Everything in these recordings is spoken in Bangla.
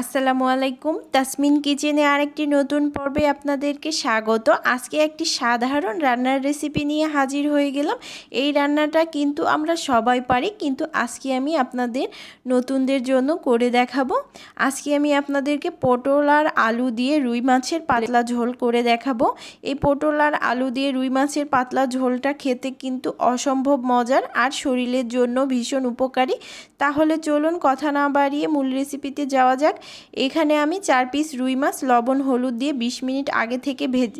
আসসালামু আলাইকুম তাসমিন কিচেনে আরেকটি নতুন পর্বে আপনাদেরকে স্বাগত আজকে একটি সাধারণ রান্নার রেসিপি নিয়ে হাজির হয়ে গেলাম এই রান্নাটা কিন্তু আমরা সবাই পারি কিন্তু আজকে আমি আপনাদের নতুনদের জন্য করে দেখাবো আজকে আমি আপনাদেরকে পটল আর আলু দিয়ে রুই মাছের পাতলা ঝোল করে দেখাবো এই পটল আর আলু দিয়ে রুই মাছের পাতলা ঝোলটা খেতে কিন্তু অসম্ভব মজার আর শরীরের জন্য ভীষণ উপকারী তাহলে চলুন কথা না বাড়িয়ে মূল রেসিপিতে যাওয়া যাক এখানে আমি চার পিস রুই মাছ লবণ হলুদ দিয়ে ২০ মিনিট আগে থেকে ভেজ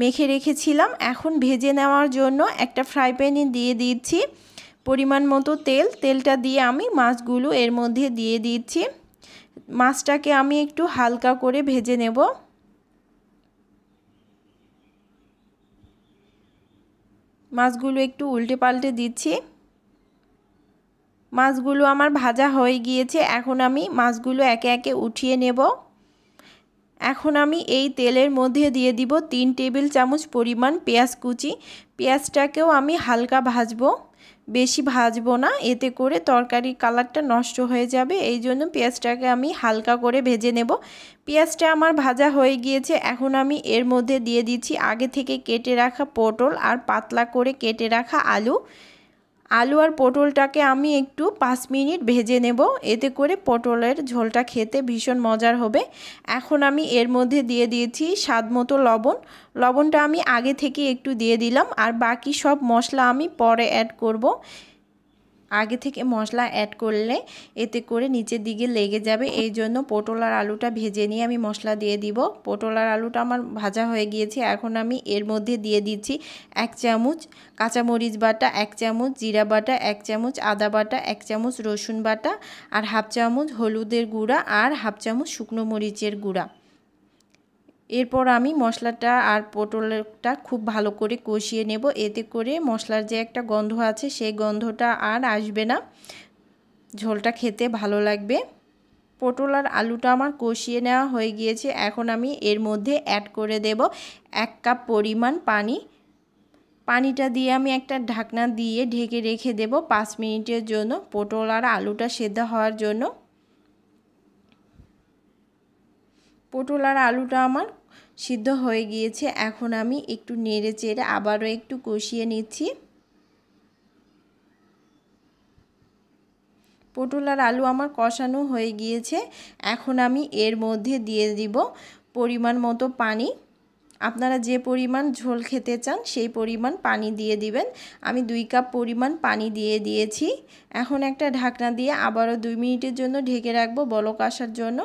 মেখে রেখেছিলাম এখন ভেজে নেওয়ার জন্য একটা ফ্রাই প্যানে দিয়ে দিচ্ছি পরিমাণ মতো তেল তেলটা দিয়ে আমি মাছগুলো এর মধ্যে দিয়ে দিচ্ছি মাছটাকে আমি একটু হালকা করে ভেজে নেব মাছগুলো একটু উল্টে পাল্টে দিচ্ছি মাছগুলো আমার ভাজা হয়ে গিয়েছে এখন আমি মাছগুলো একে একে উঠিয়ে নেব এখন আমি এই তেলের মধ্যে দিয়ে দিব তিন টেবিল চামচ পরিমাণ পেঁয়াজ কুচি পেঁয়াজটাকেও আমি হালকা ভাজবো বেশি ভাজবো না এতে করে তরকারির কালারটা নষ্ট হয়ে যাবে এই জন্য পেঁয়াজটাকে আমি হালকা করে ভেজে নেব পেঁয়াজটা আমার ভাজা হয়ে গিয়েছে এখন আমি এর মধ্যে দিয়ে দিচ্ছি আগে থেকে কেটে রাখা পটল আর পাতলা করে কেটে রাখা আলু আলু আর পটলটাকে আমি একটু পাঁচ মিনিট ভেজে নেব এতে করে পটলের ঝোলটা খেতে ভীষণ মজার হবে এখন আমি এর মধ্যে দিয়ে দিয়েছি স্বাদ মতো লবণ লবণটা আমি আগে থেকে একটু দিয়ে দিলাম আর বাকি সব মশলা আমি পরে অ্যাড করব। আগে থেকে মশলা অ্যাড করলে এতে করে নিচের দিকে লেগে যাবে এই জন্য পটল আর আলুটা ভেজে নিয়ে আমি মশলা দিয়ে দিব পটল আর আলুটা আমার ভাজা হয়ে গিয়েছে এখন আমি এর মধ্যে দিয়ে দিচ্ছি এক চামচ কাঁচামরিচ বাটা এক চামচ জিরা বাটা এক চামচ আদা বাটা এক চামচ রসুন বাটা আর হাফ চামচ হলুদের গুঁড়া আর হাফ চামচ শুকনো মরিচের গুঁড়া এরপর আমি মশলাটা আর পটলটা খুব ভালো করে কষিয়ে নেব এতে করে মশলার যে একটা গন্ধ আছে সেই গন্ধটা আর আসবে না ঝোলটা খেতে ভালো লাগবে পটল আর আলুটা আমার কষিয়ে নেওয়া হয়ে গিয়েছে এখন আমি এর মধ্যে অ্যাড করে দেব এক কাপ পরিমাণ পানি পানিটা দিয়ে আমি একটা ঢাকনা দিয়ে ঢেকে রেখে দেব পাঁচ মিনিটের জন্য পটল আর আলুটা সেদ্ধ হওয়ার জন্য পটল আর আলুটা আমার সিদ্ধ হয়ে গিয়েছে এখন আমি একটু নেড়ে চেড়ে আবারও একটু কষিয়ে নিচ্ছি পটল আর আলু আমার কষানো হয়ে গিয়েছে এখন আমি এর মধ্যে দিয়ে দিব পরিমাণ মতো পানি আপনারা যে পরিমাণ ঝোল খেতে চান সেই পরিমাণ পানি দিয়ে দিবেন আমি দুই কাপ পরিমাণ পানি দিয়ে দিয়েছি এখন একটা ঢাকনা দিয়ে আবারও দুই মিনিটের জন্য ঢেকে রাখবো বলক আসার জন্য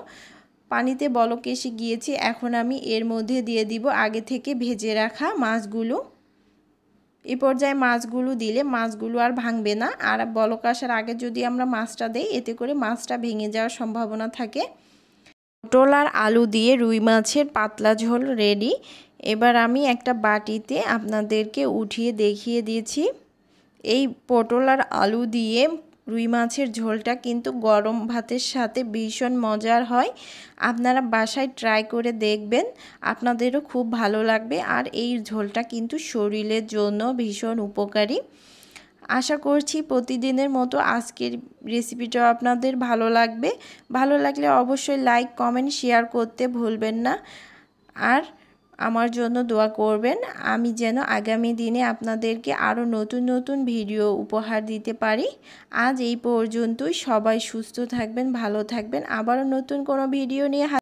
পানিতে বলকে এসে গিয়েছে এখন আমি এর মধ্যে দিয়ে দিব আগে থেকে ভেজে রাখা মাছগুলো এ পর্যায়ে মাছগুলো দিলে মাছগুলো আর ভাঙবে না আর বলক আসার আগে যদি আমরা মাছটা দেই এতে করে মাছটা ভেঙে যাওয়ার সম্ভাবনা থাকে পটল আর আলু দিয়ে রুই মাছের পাতলা ঝোল রেডি এবার আমি একটা বাটিতে আপনাদেরকে উঠিয়ে দেখিয়ে দিয়েছি এই পটল আর আলু দিয়ে রুই মাছের ঝোলটা কিন্তু গরম ভাতের সাথে ভীষণ মজার হয় আপনারা বাসায় ট্রাই করে দেখবেন আপনাদেরও খুব ভালো লাগবে আর এই ঝোলটা কিন্তু শরীরের জন্য ভীষণ উপকারী আশা করছি প্রতিদিনের মতো আজকের রেসিপিটাও আপনাদের ভালো লাগবে ভালো লাগলে অবশ্যই লাইক কমেন্ট শেয়ার করতে ভুলবেন না আর আমার জন্য দোয়া করবেন আমি যেন আগামী দিনে আপনাদেরকে আরও নতুন নতুন ভিডিও উপহার দিতে পারি আজ এই পর্যন্তই সবাই সুস্থ থাকবেন ভালো থাকবেন আবারও নতুন কোনো ভিডিও নিয়ে